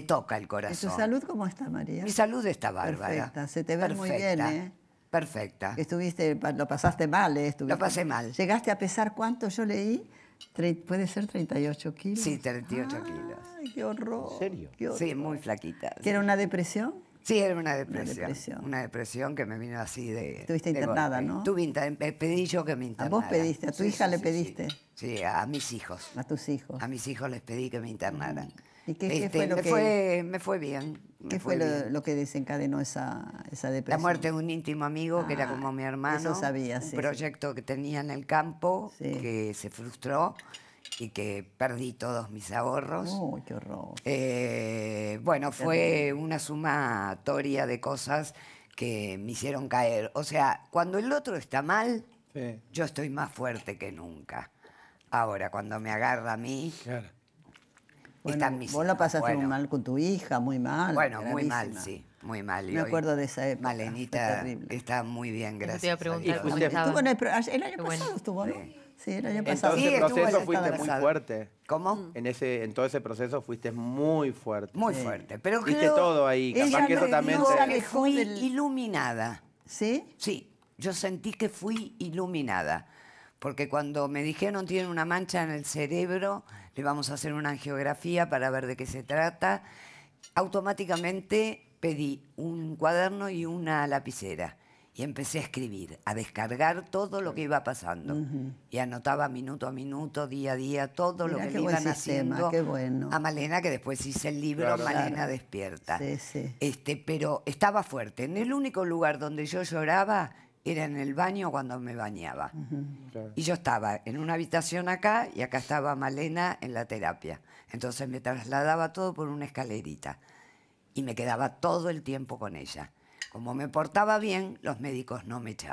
te toca el corazón. ¿Y tu salud cómo está, María? Mi salud está bárbara. Perfecta, se te ve muy bien, ¿eh? Perfecta. Estuviste, lo pasaste mal, ¿eh? lo pasé mal. ¿Llegaste a pesar cuánto yo leí? ¿Puede ser 38 kilos? Sí, 38 kilos. ¡Ay, qué horror! ¿En serio? Sí, muy flaquita. ¿Que era una depresión? Sí, era una depresión, una depresión. que me vino así de. Estuviste internada, ¿no? pedí yo que me internara. ¿A vos pediste? ¿A tu hija le pediste? Sí. a mis hijos. A tus hijos. A mis hijos les pedí que me internaran. ¿Y este, me, que, fue, me fue bien. ¿Qué fue, Lo, que desencadenó esa, esa, depresión? La muerte de un íntimo amigo que era ah, como mi hermano. Eso sabía, sí. Un proyecto que tenía en el campo que se frustró y que perdí todos mis ahorros. qué horror! Eh, bueno, fue una sumatoria de cosas que me hicieron caer. O sea, cuando el otro está mal, yo estoy más fuerte que nunca. Ahora, cuando me agarra a mí, bueno, Vos la pasaste muy mal con tu hija, muy mal. Bueno, muy mal, sí. Muy mal. Me acuerdo de esa Malenita está muy bien, gracias. te iba a preguntar el, año pasado estuvo, ¿no? Sí. el año pasado. En todo ese proceso fuiste muy fuerte. ¿Cómo? Mm. En, todo ese proceso fuiste muy fuerte. Muy fuerte. Pero Viste todo ahí. Capaz que también fui iluminada. ¿Sí? Sí. Yo sentí que fui iluminada porque cuando me dijeron tiene una mancha en el cerebro, le vamos a hacer una angiografía para ver de qué se trata, automáticamente pedí un cuaderno y una lapicera y empecé a escribir, a descargar todo lo que iba pasando. Y anotaba minuto a minuto, día a día, todo lo que le iban haciendo bueno. a Malena, que después hice el libro Malena Despierta. Este, pero estaba fuerte. En el único lugar donde yo lloraba era en el baño cuando me bañaba. Y yo estaba en una habitación acá y acá estaba Malena en la terapia. Entonces me trasladaba todo por una escalerita y me quedaba todo el tiempo con ella. Como me portaba bien, los médicos no me echaban.